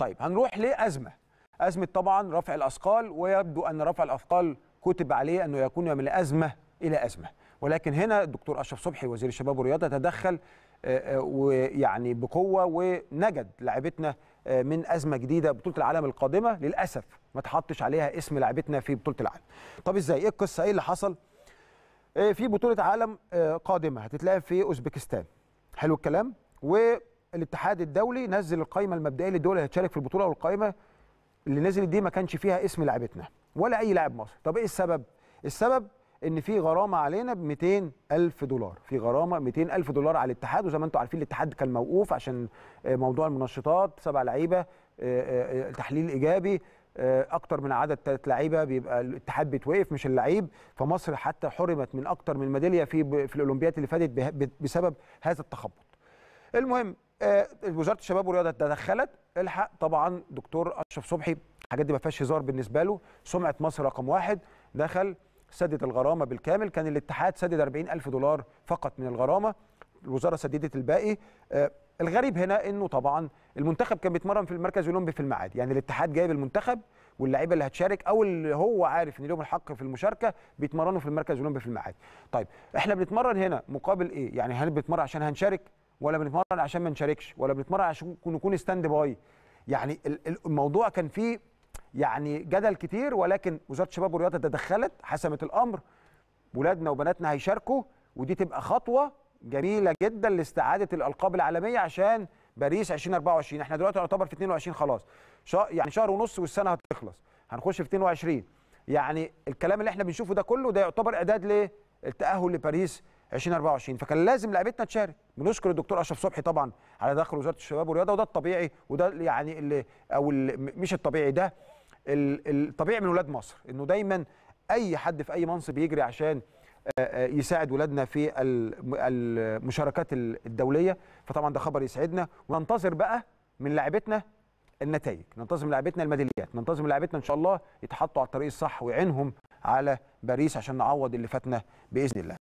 طيب هنروح لأزمة أزمة طبعا رفع الأثقال ويبدو أن رفع الأثقال كتب عليه أنه يكون من أزمة إلى أزمة ولكن هنا الدكتور أشرف صبحي وزير الشباب والرياضة تدخل آه، آه، ويعني بقوة ونجد لاعبتنا آه، من أزمة جديدة بطولة العالم القادمة للأسف ما تحطش عليها اسم لاعبتنا في بطولة العالم طب إزاي إيه القصة إيه اللي حصل في بطولة عالم قادمة هتتلعب في أوزبكستان حلو الكلام و الاتحاد الدولي نزل القائمه المبدئيه للدول اللي هتشارك في البطوله والقائمه اللي نزلت دي ما كانش فيها اسم لعبتنا ولا اي لاعب مصري طب ايه السبب السبب ان في غرامه علينا ب الف دولار في غرامه 200 الف دولار على الاتحاد وزي ما انتم عارفين الاتحاد كان موقوف عشان آه، موضوع المنشطات سبع لعيبه آه، آه، تحليل ايجابي اكتر من عدد ثلاث لعيبه بيبقى الاتحاد بيتوقف مش اللعيب فمصر حتى حرمت من اكتر من ميداليه في في الاولمبيات اللي فاتت بسبب هذا التخبط المهم آه، وزاره الشباب والرياضه تدخلت الحق طبعا دكتور اشرف صبحي الحاجات دي ما فيهاش هزار بالنسبه له سمعه مصر رقم واحد دخل سدد الغرامه بالكامل كان الاتحاد سدد 40000 دولار فقط من الغرامه الوزاره سددت الباقي آه، الغريب هنا انه طبعا المنتخب كان بيتمرن في المركز الاولمبي في الميعاد يعني الاتحاد جايب المنتخب واللعيبه اللي هتشارك او اللي هو عارف ان لهم الحق في المشاركه بيتمرنوا في المركز الاولمبي في الميعاد طيب احنا بنتمرن هنا مقابل ايه يعني هل بنتمرن عشان هنشارك ولا بنتمرن عشان ما نشاركش ولا بنتمرن عشان نكون ستاند باي يعني الموضوع كان فيه يعني جدل كتير ولكن وزاره الشباب والرياضه تدخلت حسمت الامر ولادنا وبناتنا هيشاركوا ودي تبقى خطوه جميله جدا لاستعاده الالقاب العالميه عشان باريس 2024 احنا دلوقتي يعتبر في 22 خلاص يعني شهر ونص والسنه هتخلص هنخش في 22 يعني الكلام اللي احنا بنشوفه ده كله ده يعتبر اعداد للتاهل لباريس 2024 فكان لازم لعبتنا تشارك بنشكر الدكتور اشرف صبحي طبعا على دخل وزاره الشباب والرياضه وده الطبيعي وده يعني اللي او اللي مش الطبيعي ده الطبيعي من ولاد مصر انه دايما اي حد في اي منصب يجري عشان يساعد ولادنا في المشاركات الدوليه فطبعا ده خبر يسعدنا وننتظر بقى من لاعبتنا النتائج ننتظر من لاعبتنا الميداليات ننتظر من لاعبتنا ان شاء الله يتحطوا على الطريق الصح ويعينهم على باريس عشان نعوض اللي فاتنا باذن الله